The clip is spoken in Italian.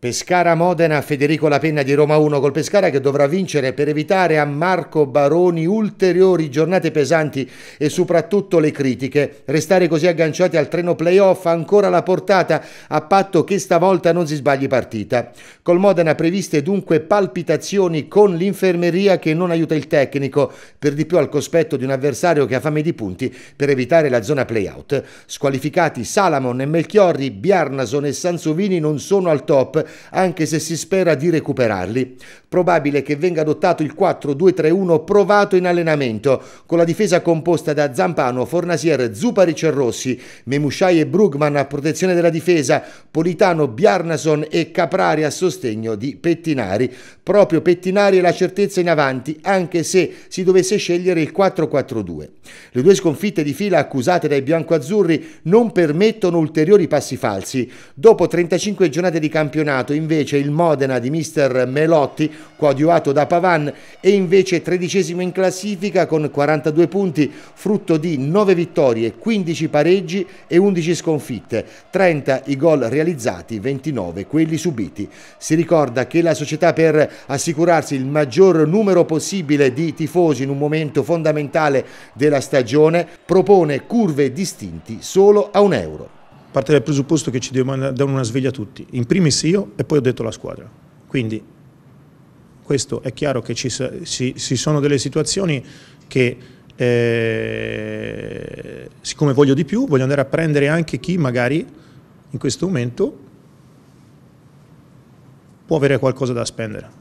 Pescara Modena, Federico Lapenna di Roma 1 col Pescara che dovrà vincere per evitare a Marco Baroni ulteriori giornate pesanti e soprattutto le critiche. Restare così agganciati al treno playoff ancora la portata a patto che stavolta non si sbagli partita. Col Modena previste dunque palpitazioni con l'infermeria che non aiuta il tecnico, per di più al cospetto di un avversario che ha fame di punti per evitare la zona playout. Squalificati Salamon e Melchiorri, Bjarnason e Sansovini non sono al top anche se si spera di recuperarli. Probabile che venga adottato il 4-2-3-1 provato in allenamento, con la difesa composta da Zampano, Fornasier, Zupari, Cerrossi, Memusciai e Brugman a protezione della difesa, Politano, Bjarnason e Caprari a sostegno di Pettinari proprio Pettinari è la certezza in avanti, anche se si dovesse scegliere il 4-4-2. Le due sconfitte di fila accusate dai biancoazzurri non permettono ulteriori passi falsi. Dopo 35 giornate di campionato, invece, il Modena di mister Melotti, coadiuvato da Pavan, è invece tredicesimo in classifica con 42 punti, frutto di 9 vittorie, 15 pareggi e 11 sconfitte, 30 i gol realizzati, 29 quelli subiti. Si ricorda che la società per assicurarsi il maggior numero possibile di tifosi in un momento fondamentale della stagione, propone curve distinti solo a un euro. Parte dal presupposto che ci devono una sveglia a tutti, in primis io e poi ho detto la squadra. Quindi questo è chiaro che ci, si, si sono delle situazioni che eh, siccome voglio di più, voglio andare a prendere anche chi magari in questo momento può avere qualcosa da spendere.